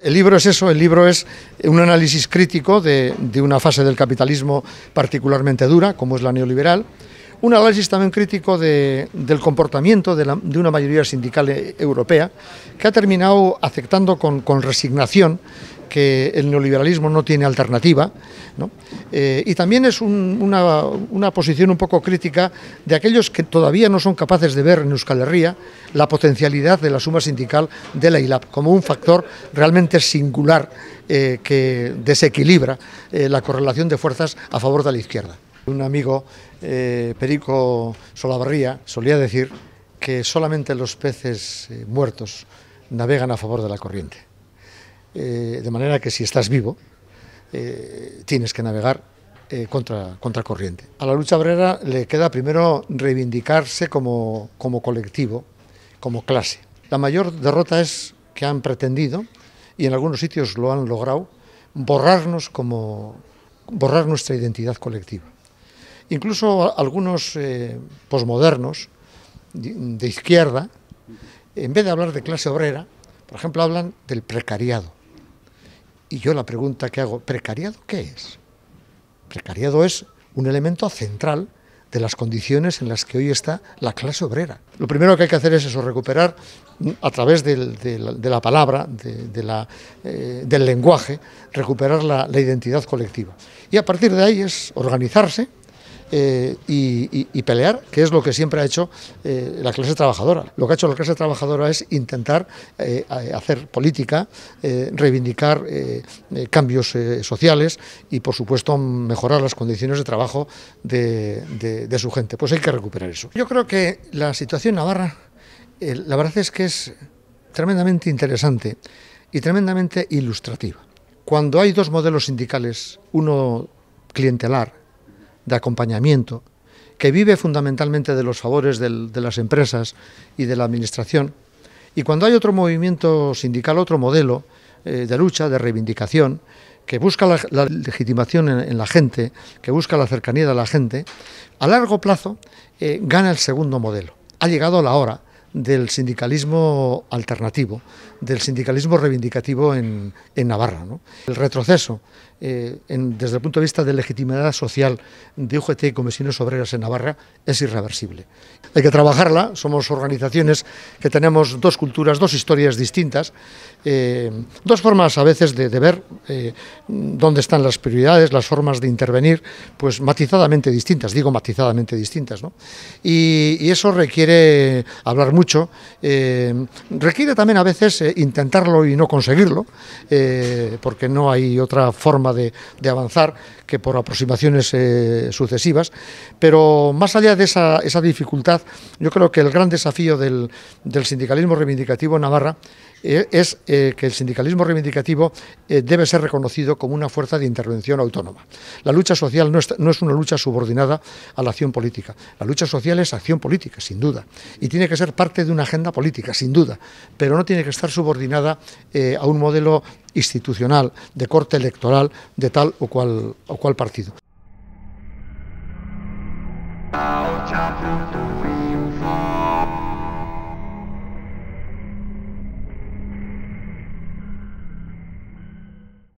El libro es eso, el libro es un análisis crítico de, una fase del capitalismo particularmente dura, como es la neoliberal, un análisis también crítico del comportamiento de, una mayoría sindical e, europea, que ha terminado aceptando con resignación que el neoliberalismo no tiene alternativa, eh, y también es una, posición un poco crítica de aquellos que todavía no son capaces de ver en Euskal Herria la potencialidad de la suma sindical de la ILAP como un factor realmente singular eh, que desequilibra eh, la correlación de fuerzas a favor de la izquierda. Un amigo, Perico Solabarría, solía decir que solamente los peces muertos navegan a favor de la corriente. Eh, de manera que si estás vivo, eh, tienes que navegar eh, contra, contra, corriente. A la lucha obrera le queda primero reivindicarse como, colectivo, como clase. La mayor derrota es que han pretendido, y en algunos sitios lo han logrado, borrarnos como borrar nuestra identidad colectiva. Incluso algunos posmodernos de izquierda, en vez de hablar de clase obrera, por ejemplo, hablan del precariado. Y yo la pregunta que hago, ¿precariado qué es? Precariado es un elemento central de las condiciones en las que hoy está la clase obrera. Lo primero que hay que hacer es eso, recuperar mm, a través de, la, palabra, de, eh, del lenguaje, recuperar la, la identidad colectiva. Y a partir de ahí es organizarse, eh, y, pelear, que es lo que siempre ha hecho eh, la clase trabajadora. Lo que ha hecho la clase trabajadora es intentar eh, hacer política, reivindicar cambios sociales y, por supuesto, mejorar las condiciones de trabajo de, de, su gente. Pues hay que recuperar eso. Yo creo que la situación navarra, la verdad es que es tremendamente interesante y tremendamente ilustrativa. Cuando hay dos modelos sindicales, uno clientelar de acompañamiento, que vive fundamentalmente de los favores de las empresas y de la administración. Y cuando hay otro movimiento sindical, otro modelo eh, de lucha, de reivindicación, que busca la, legitimación en, la gente, que busca la cercanía de la gente, a largo plazo eh, gana el segundo modelo. Ha llegado la hora del sindicalismo alternativo, del sindicalismo reivindicativo en, Navarra. El retroceso eh, desde el punto de vista de legitimidad social de UGT y comisiones obreras en Navarra es irreversible. Hay que trabajarla, somos organizaciones que tenemos dos culturas, dos historias distintas, eh, dos formas a veces de, ver eh, dónde están las prioridades, las formas de intervenir, pues matizadamente distintas, digo matizadamente distintas. ¿no? Y, y eso requiere hablar mucho mucho, eh, requiere también a veces eh, intentarlo y no conseguirlo, eh, porque no hay otra forma de, avanzar que por aproximaciones sucesivas, pero más allá de esa, dificultad, yo creo que el gran desafío del, del sindicalismo reivindicativo en Navarra eh, es eh, que el sindicalismo reivindicativo eh, debe ser reconocido como una fuerza de intervención autónoma. La lucha social no es, no es una lucha subordinada a la acción política. La lucha social es acción política, sin duda, y tiene que ser parte de una agenda política, sin duda, pero no tiene que estar subordinada a un modelo institucional de corte electoral de tal o cual, o cual partido.